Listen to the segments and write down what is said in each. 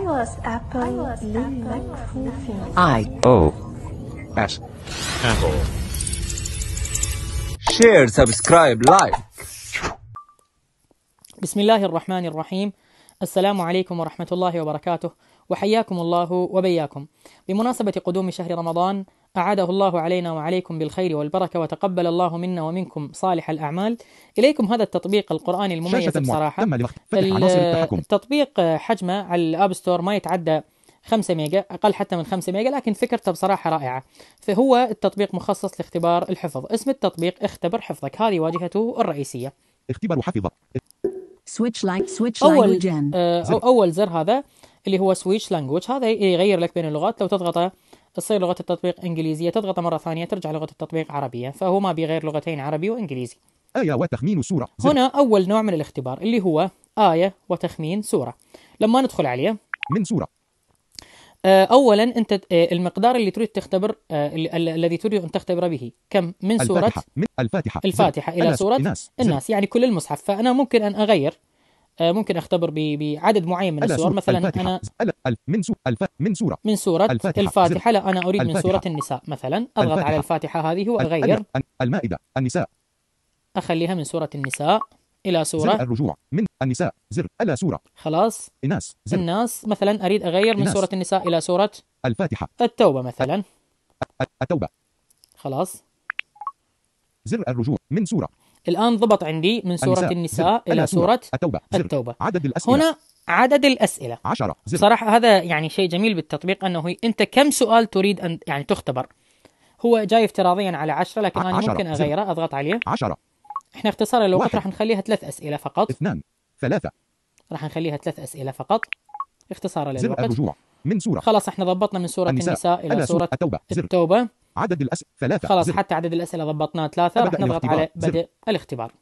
iOS Apple iOS oh, Apple Share subscribe like بسم الله الرحمن الرحيم السلام عليكم ورحمة الله وبركاته وحياكم الله وبياكم بمناسبة قدوم شهر رمضان أعاده الله علينا وعليكم بالخير والبركة وتقبل الله منا ومنكم صالح الأعمال إليكم هذا التطبيق القرآني المميز بصراحة التطبيق حجمه على الأب ستور ما يتعدى 5 ميجا اقل حتى من 5 ميجا لكن فكرته بصراحه رائعه فهو التطبيق مخصص لاختبار الحفظ اسم التطبيق اختبر حفظك هذه واجهته الرئيسيه اختبار حفظة سويتش لايك سويتش اول آه، أو اول زر هذا اللي هو سويتش لانجوج هذا يغير لك بين اللغات لو تضغطه تصير لغة التطبيق إنجليزية تضغط مرة ثانية ترجع لغة التطبيق عربية فهو ما بغير لغتين عربي وإنجليزي آية وتخمين سورة زر. هنا أول نوع من الاختبار اللي هو آية وتخمين سورة لما ندخل عليه من سورة آه، اولا انت آه، المقدار اللي تريد تختبر آه، الذي تريد ان تختبر به كم من سوره الفاتحه, من الفاتحة, الفاتحة الى سوره الناس, الناس يعني كل المصحف فانا ممكن ان اغير آه، ممكن اختبر بعدد معين من السور مثلا الفاتحة. انا الف من سورة. الف من سوره من سوره الفاتحه, الفاتحة لا انا اريد الفاتحة. من سوره النساء مثلا اضغط الفاتحة. على الفاتحه هذه واغير المائده النساء اخليها من سوره النساء الى سوره زر الرجوع من النساء زر الا سوره خلاص الناس زر. الناس مثلا اريد اغير من سوره النساء الى سوره الفاتحه التوبه مثلا التوبه خلاص زر الرجوع من سوره الآن ضبط عندي من سورة النساء, النساء إلى سورة التوبة, التوبة. عدد الأسئلة هنا عدد الأسئلة 10 صراحة هذا يعني شيء جميل بالتطبيق أنه أنت كم سؤال تريد أن يعني تختبر هو جاي افتراضيا على 10 لكن أنا ممكن أغيره أضغط عليه 10 احنا اختصار للوقت راح نخليها ثلاث أسئلة فقط اثنان ثلاثة راح نخليها ثلاث أسئلة فقط اختصار للوقت الرجوع من سورة خلاص احنا ضبطنا من سورة النساء, النساء إلى سورة التوبة, التوبة. عدد الأسئلة ثلاثة خلاص زر. حتى عدد الأسئلة ضبطناه ثلاثة رح نضغط على بدء الاختبار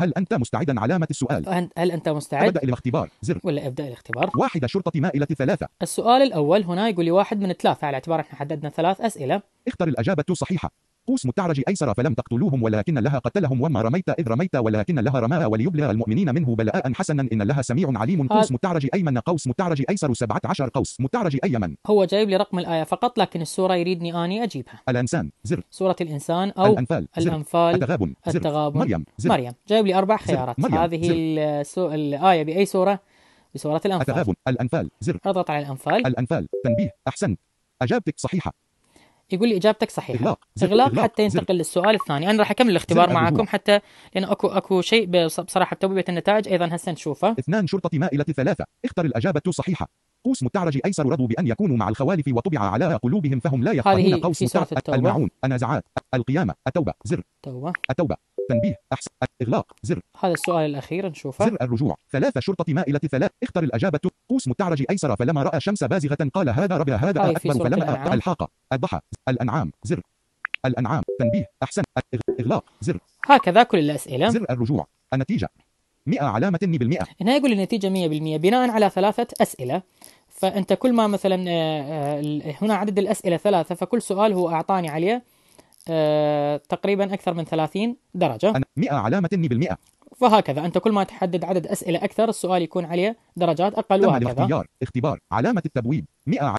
هل أنت مستعدا علامة السؤال؟ هل أنت مستعد؟ ابدأ الاختبار زر ولا ابدأ الاختبار واحدة شرطة مائلة ثلاثة السؤال الأول هنا يقول لي واحد من ثلاثة على اعتبار احنا حددنا ثلاث أسئلة اختر الأجابة الصحيحة قوس متعرج أيسر فلم تقتلوهم ولكن لها قتلهم وما رميت إذ رميت ولكن لها رماء وليبلغ المؤمنين منه بلاء حسنا إن لها سميع عليم قوس متعرج أيمن قوس متعرج أيسر 17 قوس متعرج أيمن هو جايب لي رقم الآية فقط لكن السورة يريدني أني أجيبها الإنسان زر سورة الإنسان أو الأنفال زر الأنفال التغابن زر التغابن مريم زر مريم جايب لي أربع خيارات مريم هذه السو... الآية بأي سورة؟ بسورة الأنفال التغابن الأنفال زر اضغط على الأنفال الأنفال تنبيه أحسنت أجابتك صحيحة يقول لي اجابتك صحيحه اغلاق, إغلاق حتى ينتقل للسؤال الثاني انا راح اكمل الاختبار معاكم حتى لان اكو اكو شيء بصراحه بتوبيه النتائج ايضا هسه نشوفه اثنان شرطه مائله ثلاثه اختر الاجابه الصحيحه قوس متعرج أيسر رضوا بأن يكونوا مع الخوالف وطبع على قلوبهم فهم لا يفقهون قوس متعرج المعون أنازعات القيامة التوبة زر التوبة, التوبة تنبيه أحسن إغلاق زر هذا السؤال الأخير نشوفه زر الرجوع ثلاثة شرطة مائلة ثلاث اختر الأجابة قوس متعرج أيسر فلما رأى شمس بازغة قال هذا رب هذا أكبر فلما الحاقة الضحى الأنعام زر الأنعام تنبيه أحسن إغلاق زر هكذا كل الأسئلة زر الرجوع النتيجة 100 علامة بالمئة هنا يقول النتيجة 100% بناء على ثلاثة أسئلة فأنت كل ما مثلا آه، آه، هنا عدد الأسئلة ثلاثة فكل سؤال هو أعطاني عليه آه، تقريبا أكثر من 30 درجة 100 علامة بالمئة وهكذا أنت كل ما تحدد عدد أسئلة أكثر السؤال يكون عليه درجات أقل وهكذا الاختيار اختبار علامة التبويب 100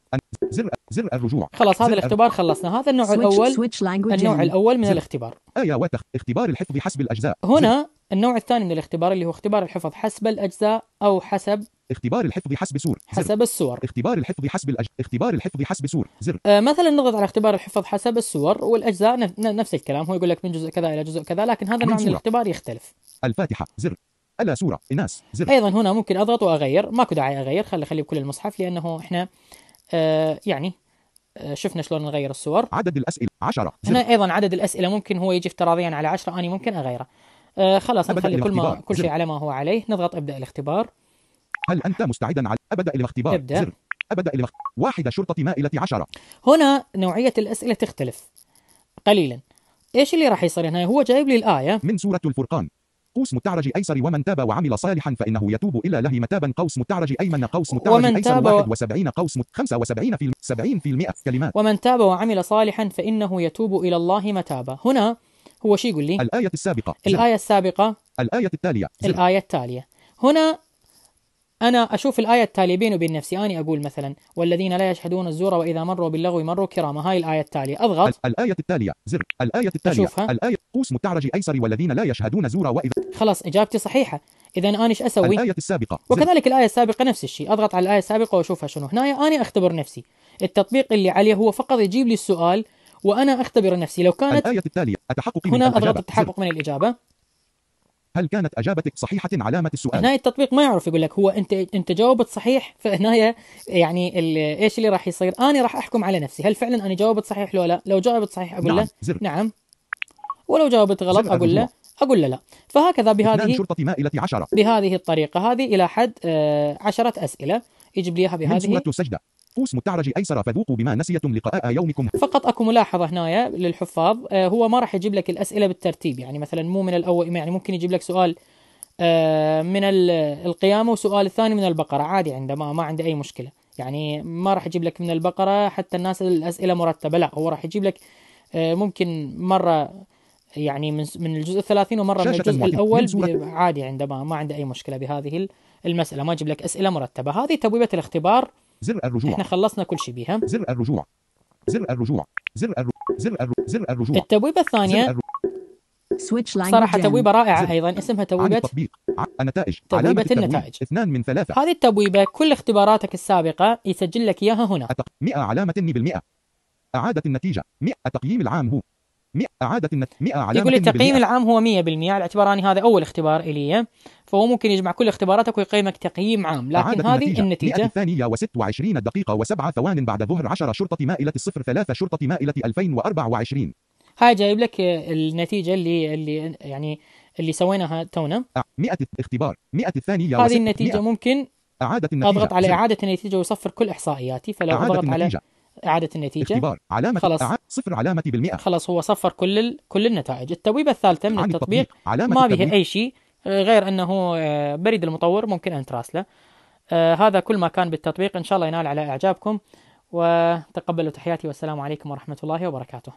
زر زر الرجوع خلاص هذا الاختبار خلصنا هذا النوع الأول النوع الأول من الاختبار ايوه اختبار الحفظ حسب الأجزاء هنا النوع الثاني من الاختبار اللي هو اختبار الحفظ حسب الأجزاء أو حسب اختبار الحفظ حسب سور حسب السور اختبار الحفظ حسب الأج... اختبار الحفظ حسب سور زر آه مثلا نضغط على اختبار الحفظ حسب السور والأجزاء نف... نفس الكلام هو يقول لك من جزء كذا إلى جزء كذا لكن هذا النوع من الاختبار يختلف الفاتحة زر ألا سورة إناس زر أيضا هنا ممكن أضغط وأغير ماكو داعي أغير خلي خلي بكل المصحف لأنه إحنا آه يعني آه، شفنا شلون نغير الصور عدد الأسئلة 10 هنا أيضا عدد الأسئلة ممكن هو يجي افتراضيا على 10 اني ممكن أغيره آه خلاص نخلي كل ما كل شيء على ما هو عليه نضغط ابدا الاختبار هل انت مستعدا على ابدا الاختبار ابدا زر. ابدا الاختبار واحده شرطه مائله عشرة هنا نوعيه الاسئله تختلف قليلا ايش اللي راح يصير هنا هو جايب لي الايه من سوره الفرقان قوس متعرج ايسر ومن تاب وعمل صالحا فانه يتوب الى الله متابا قوس متعرج ايمن قوس متعرج ايسر 71 قوس 75 في 70 في المئة كلمات ومن تاب وعمل صالحا فانه يتوب الى الله متابا هنا هو شيء يقول لي الآية السابقة الآية السابقة الآية التالية الآية التالية هنا أنا أشوف الآية التالية بيني وبين نفسي أنا أقول مثلا والذين لا يشهدون الزور وإذا مروا باللغو مروا كراما هاي الآية التالية أضغط الآية التالية زر الآية التالية أشوفها الآية قوس متعرج أيسر والذين لا يشهدون زور وإذا خلاص إجابتي صحيحة إذا أنا إيش أسوي الآية السابقة وكذلك الآية السابقة نفس الشيء أضغط على الآية السابقة وأشوفها شنو هنا أنا أختبر نفسي التطبيق اللي عليه هو فقط يجيب لي السؤال وأنا أختبر نفسي لو كانت الآية التالية التحقق هنا أضغط التحقق من الإجابة هل كانت اجابتك صحيحه علامه السؤال هنا التطبيق ما يعرف يقول لك هو انت انت جاوبت صحيح فهنا يعني ايش اللي راح يصير انا راح احكم على نفسي هل فعلا انا جاوبت صحيح لو لا لو جاوبت صحيح اقول نعم. له زر. نعم ولو جاوبت غلط اقول له اقول له لا فهكذا بهذه شرطة مائلة عشرة. بهذه الطريقه هذه الى حد آه، عشرة اسئله يجيب لي اياها بهذه من سوره السجده قوس متعرج ايسر فذوقوا بما نسيتم لقاء يومكم فقط اكو ملاحظه هنا للحفاظ آه، هو ما راح يجيب لك الاسئله بالترتيب يعني مثلا مو من الاول يعني ممكن يجيب لك سؤال آه، من القيامه وسؤال الثاني من البقره عادي عنده ما, عنده اي مشكله يعني ما راح يجيب لك من البقره حتى الناس الاسئله مرتبه لا هو راح يجيب لك آه، ممكن مره يعني من من الجزء الثلاثين ومره من الجزء الاول عادي عنده ما, ما عنده اي مشكله بهذه المساله ما يجيب لك اسئله مرتبه هذه تبويبه الاختبار زر الرجوع احنا خلصنا كل شيء بها زر الرجوع زر الرجوع زر الرجوع زر الرجوع, زر الرجوع. التبويبه الثانيه سويتش صراحه تبويبه رائعه ايضا اسمها تبويبه التطبيق النتائج تبويبه النتائج اثنان من ثلاثه هذه التبويبه كل اختباراتك السابقه يسجل لك اياها هنا 100 علامه بالمئة اعاده النتيجه 100 التقييم العام هو 100 اعاده النتيجه 100 علامه يقول لي التقييم العام هو 100% على اعتبار اني هذا اول اختبار الي فهو ممكن يجمع كل اختباراتك ويقيمك تقييم عام لكن هذه النتيجة, النتيجة الثانية و26 وسبعة ثوان بعد ظهر 10 شرطة مائلة ثلاثة شرطة مائلة 2024 هاي جايب لك النتيجة اللي اللي يعني اللي سويناها تونا 100 آه، اختبار 100 الثانية هذه النتيجة ممكن إعادة النتيجة أضغط على إعادة النتيجة ويصفر كل إحصائياتي فلو أضغط على إعادة النتيجة اختبار علامة خلاص صفر علامة بالمئة خلاص هو صفر كل ال... كل النتائج التبويبة الثالثة من التطبيق, التطبيق. علامة ما بها أي شيء غير أنه آه، بريد المطور ممكن أن تراسله آه، هذا كل ما كان بالتطبيق إن شاء الله ينال على إعجابكم وتقبلوا تحياتي والسلام عليكم ورحمة الله وبركاته